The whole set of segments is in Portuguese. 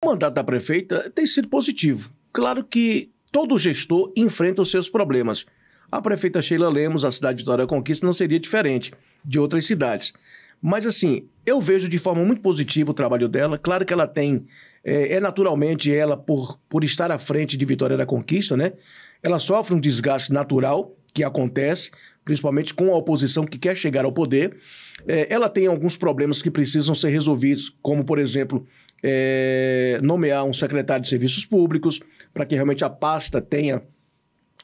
O mandato da prefeita tem sido positivo. Claro que todo gestor enfrenta os seus problemas. A prefeita Sheila Lemos, a cidade de Vitória Conquista, não seria diferente de outras cidades. Mas, assim, eu vejo de forma muito positiva o trabalho dela. Claro que ela tem. É, é, naturalmente ela, por, por estar à frente de Vitória da Conquista, né? Ela sofre um desgaste natural que acontece, principalmente com a oposição que quer chegar ao poder. É, ela tem alguns problemas que precisam ser resolvidos, como, por exemplo, é, nomear um secretário de serviços públicos, para que realmente a pasta tenha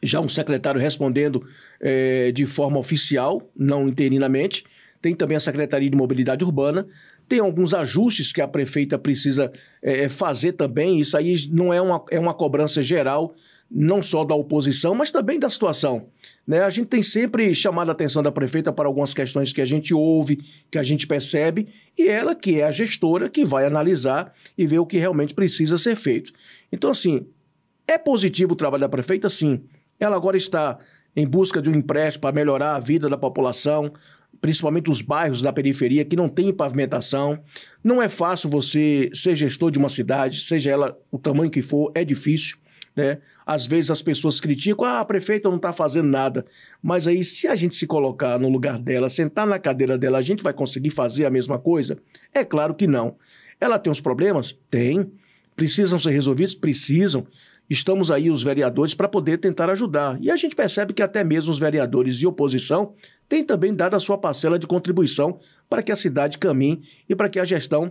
já um secretário respondendo é, de forma oficial, não interinamente. Tem também a Secretaria de Mobilidade Urbana. Tem alguns ajustes que a prefeita precisa é, é fazer também. Isso aí não é uma, é uma cobrança geral não só da oposição, mas também da situação. Né? A gente tem sempre chamado a atenção da prefeita para algumas questões que a gente ouve, que a gente percebe, e ela que é a gestora que vai analisar e ver o que realmente precisa ser feito. Então, assim, é positivo o trabalho da prefeita? Sim. Ela agora está em busca de um empréstimo para melhorar a vida da população, principalmente os bairros da periferia que não têm pavimentação. Não é fácil você ser gestor de uma cidade, seja ela o tamanho que for, é difícil. Né? Às vezes as pessoas criticam, ah, a prefeita não está fazendo nada. Mas aí, se a gente se colocar no lugar dela, sentar na cadeira dela, a gente vai conseguir fazer a mesma coisa? É claro que não. Ela tem os problemas? Tem. Precisam ser resolvidos? Precisam. Estamos aí, os vereadores, para poder tentar ajudar. E a gente percebe que até mesmo os vereadores e oposição têm também dado a sua parcela de contribuição para que a cidade caminhe e para que a gestão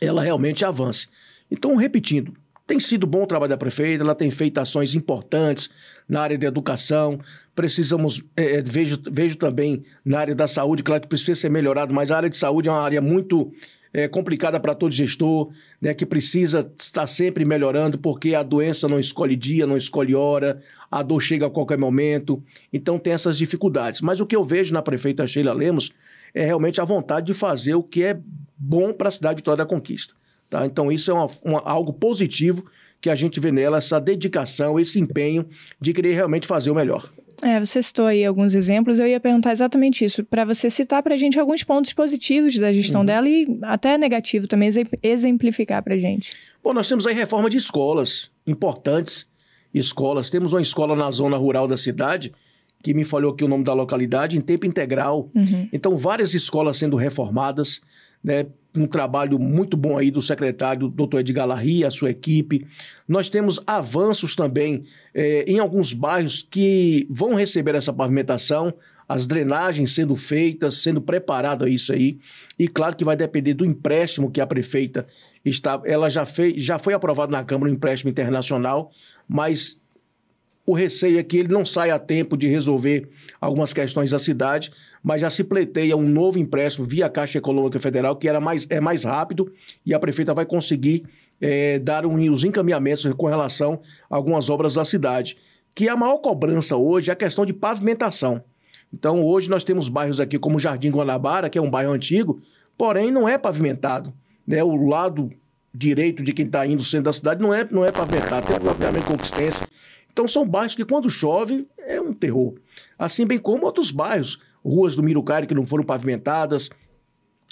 ela realmente avance. Então, repetindo, tem sido bom o trabalho da prefeita, ela tem feito ações importantes na área de educação. Precisamos, é, é, vejo, vejo também na área da saúde, claro que precisa ser melhorado, mas a área de saúde é uma área muito é, complicada para todo gestor, né, que precisa estar sempre melhorando, porque a doença não escolhe dia, não escolhe hora, a dor chega a qualquer momento, então tem essas dificuldades. Mas o que eu vejo na prefeita Sheila Lemos é realmente a vontade de fazer o que é bom para a cidade de Vitória da Conquista. Tá? Então, isso é uma, uma, algo positivo que a gente vê nela, essa dedicação, esse empenho de querer realmente fazer o melhor. É, você citou aí alguns exemplos, eu ia perguntar exatamente isso, para você citar para a gente alguns pontos positivos da gestão uhum. dela e até negativo também, exemplificar para a gente. Bom, nós temos aí reforma de escolas importantes, escolas. Temos uma escola na zona rural da cidade, que me falhou aqui o nome da localidade, em tempo integral. Uhum. Então, várias escolas sendo reformadas, né? um trabalho muito bom aí do secretário doutor Edgar Larri, a sua equipe. Nós temos avanços também é, em alguns bairros que vão receber essa pavimentação, as drenagens sendo feitas, sendo preparado isso aí. E claro que vai depender do empréstimo que a prefeita está. Ela já, fez, já foi aprovada na Câmara um empréstimo internacional, mas o receio é que ele não saia a tempo de resolver algumas questões da cidade, mas já se pleiteia um novo empréstimo via Caixa Econômica Federal, que era mais, é mais rápido e a prefeita vai conseguir é, dar um, os encaminhamentos com relação a algumas obras da cidade. Que a maior cobrança hoje é a questão de pavimentação. Então, hoje nós temos bairros aqui como Jardim Guanabara, que é um bairro antigo, porém não é pavimentado. Né? O lado direito de quem está indo no centro da cidade não é, não é pavimentado, tem um pavimentamento com existência então são bairros que quando chove é um terror. Assim bem como outros bairros, ruas do Mirucari que não foram pavimentadas,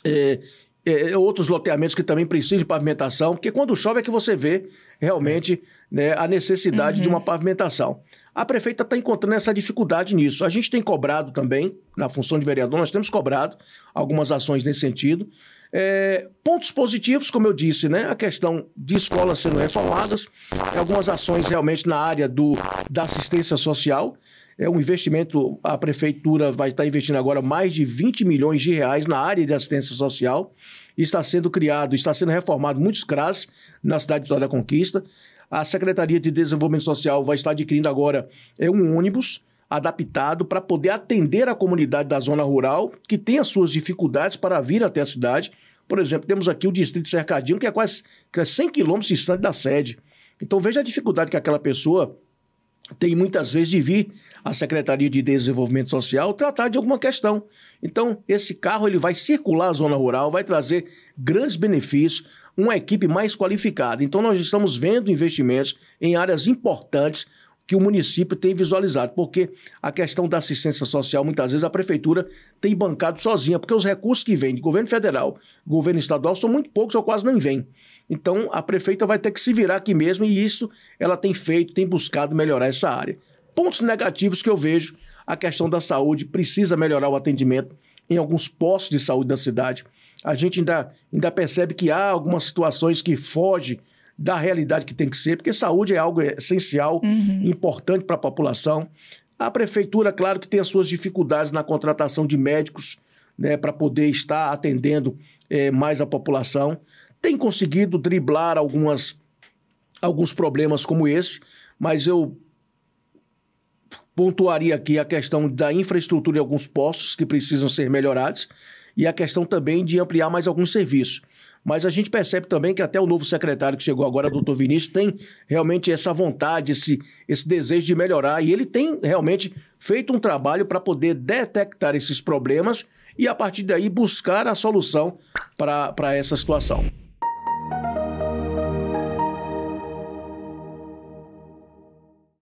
é, é, é outros loteamentos que também precisam de pavimentação, porque quando chove é que você vê realmente é. né, a necessidade uhum. de uma pavimentação. A prefeita está encontrando essa dificuldade nisso. A gente tem cobrado também, na função de vereador, nós temos cobrado algumas ações nesse sentido. É, pontos positivos, como eu disse, né? A questão de escolas sendo reformadas, algumas ações realmente na área do, da assistência social. É um investimento, a prefeitura vai estar investindo agora mais de 20 milhões de reais na área de assistência social. Está sendo criado, está sendo reformado muitos CRAS na cidade de Vitória da Conquista. A Secretaria de Desenvolvimento Social vai estar adquirindo agora é, um ônibus adaptado para poder atender a comunidade da zona rural que tem as suas dificuldades para vir até a cidade. Por exemplo, temos aqui o Distrito Cercadinho, que é quase que é 100 quilômetros distante da sede. Então veja a dificuldade que aquela pessoa tem muitas vezes de vir à Secretaria de Desenvolvimento Social tratar de alguma questão. Então, esse carro ele vai circular a zona rural, vai trazer grandes benefícios, uma equipe mais qualificada. Então, nós estamos vendo investimentos em áreas importantes que o município tem visualizado, porque a questão da assistência social, muitas vezes, a prefeitura tem bancado sozinha, porque os recursos que vêm de governo federal, governo estadual, são muito poucos ou quase nem vêm. Então, a prefeita vai ter que se virar aqui mesmo, e isso ela tem feito, tem buscado melhorar essa área. Pontos negativos que eu vejo: a questão da saúde precisa melhorar o atendimento em alguns postos de saúde da cidade. A gente ainda, ainda percebe que há algumas situações que fogem da realidade que tem que ser, porque saúde é algo essencial, uhum. importante para a população. A prefeitura, claro, que tem as suas dificuldades na contratação de médicos, né, para poder estar atendendo é, mais a população. Tem conseguido driblar algumas, alguns problemas como esse, mas eu pontuaria aqui a questão da infraestrutura e alguns postos que precisam ser melhorados e a questão também de ampliar mais alguns serviços. Mas a gente percebe também que até o novo secretário que chegou agora, doutor Vinícius, tem realmente essa vontade, esse, esse desejo de melhorar. E ele tem realmente feito um trabalho para poder detectar esses problemas e, a partir daí, buscar a solução para essa situação.